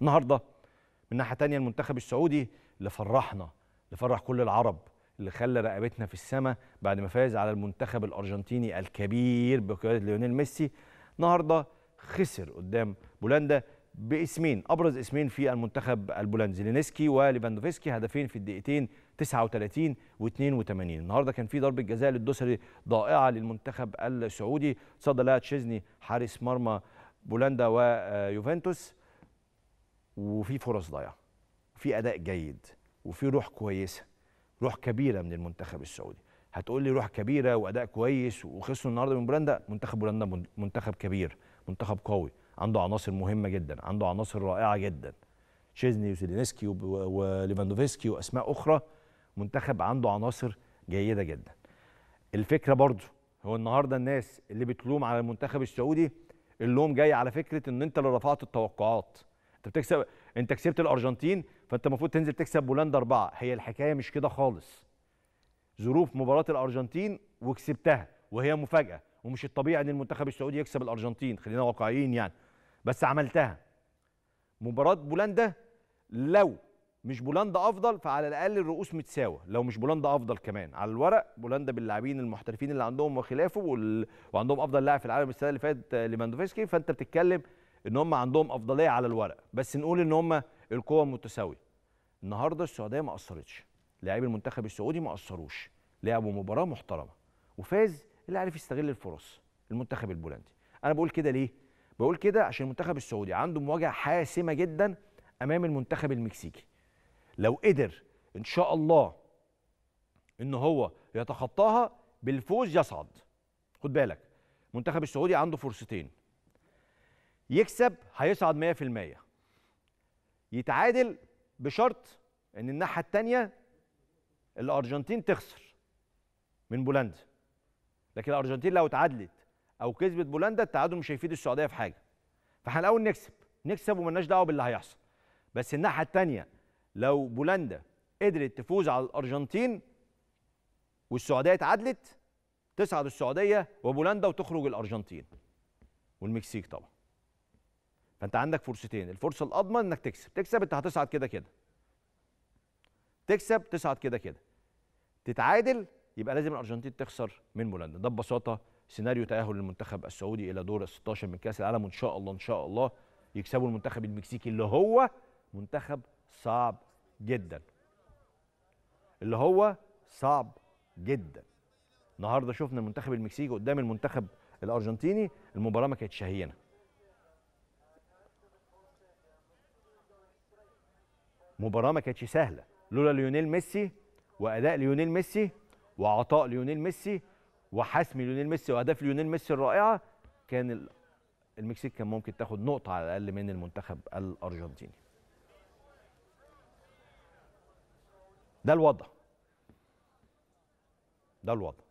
النهارده من ناحيه تانية المنتخب السعودي اللي فرحنا اللي فرح كل العرب اللي خلى رقبتنا في السماء بعد ما فاز على المنتخب الارجنتيني الكبير بقياده ليونيل ميسي النهارده خسر قدام بولندا باسمين ابرز اسمين في المنتخب البولندي زيلينسكي وليفاندوفسكي هدفين في الدقيقتين 39 و82 النهارده كان في ضربه جزاء للدوسري ضائعه للمنتخب السعودي صدى لها تشيزني حارس مرمى بولندا ويوفنتوس وفي فرص ضايعه وفي اداء جيد وفي روح كويسه روح كبيره من المنتخب السعودي هتقول لي روح كبيره واداء كويس وخسروا النهارده من بولندا منتخب بولندا منتخب كبير منتخب قوي عنده عناصر مهمه جدا عنده عناصر رائعه جدا تشيزني وزيلينسكي وليفاندوفسكي واسماء اخرى منتخب عنده عناصر جيده جدا الفكره برضو هو النهارده الناس اللي بتلوم على المنتخب السعودي اللوم جاي على فكره ان انت اللي رفعت التوقعات انت بتكسب انت كسبت الارجنتين فانت المفروض تنزل تكسب بولندا اربعه هي الحكايه مش كده خالص ظروف مباراه الارجنتين وكسبتها وهي مفاجاه ومش الطبيعي ان المنتخب السعودي يكسب الارجنتين خلينا واقعيين يعني بس عملتها مباراه بولندا لو مش بولندا افضل فعلى الاقل الرؤوس متساوى لو مش بولندا افضل كمان على الورق بولندا باللاعبين المحترفين اللي عندهم وخلافه وال... وعندهم افضل لاعب في العالم السنه اللي فاتت آه، ليفاندوفسكي فانت بتتكلم ان هم عندهم افضليه على الورق بس نقول ان هم القوه متساويه النهارده السعوديه ما قصرتش لاعبي المنتخب السعودي ما قصروش لعبوا مباراه محترمه وفاز اللي عارف يستغل الفرص المنتخب البولندي انا بقول كده ليه بقول كده عشان المنتخب السعودي عنده مواجهه حاسمه جدا امام المنتخب المكسيكي لو قدر ان شاء الله ان هو يتخطاها بالفوز يصعد خد بالك المنتخب السعودي عنده فرصتين يكسب هيصعد 100% يتعادل بشرط ان الناحيه الثانيه الارجنتين تخسر من بولندا لكن الارجنتين لو اتعادلت او كسبت بولندا التعادل مش هيفيد السعوديه في حاجه فاحنا الاول نكسب نكسب ومالناش دعوه باللي هيحصل بس الناحيه الثانيه لو بولندا قدرت تفوز على الارجنتين والسعوديه اتعادلت تصعد السعوديه وبولندا وتخرج الارجنتين والمكسيك طبعا فانت عندك فرصتين الفرصه الاضمن انك تكسب تكسب انت هتصعد كده كده تكسب تصعد كده كده تتعادل يبقى لازم الارجنتين تخسر من بولندا ده ببساطه سيناريو تاهل المنتخب السعودي الى دور ال 16 من كاس العالم وان شاء الله ان شاء الله يكسبوا المنتخب المكسيكي اللي هو منتخب صعب جدا اللي هو صعب جدا النهارده شفنا المنتخب المكسيكي قدام المنتخب الارجنتيني المباراه ما كانتش هينه مباراه ما كانتش سهله لولا ليونيل ميسي واداء ليونيل ميسي وعطاء ليونيل ميسي وحسم ليونيل ميسي واهداف ليونيل ميسي الرائعه كان المكسيك كان ممكن تاخد نقطه على الاقل من المنتخب الارجنتيني ده الوضع ده الوضع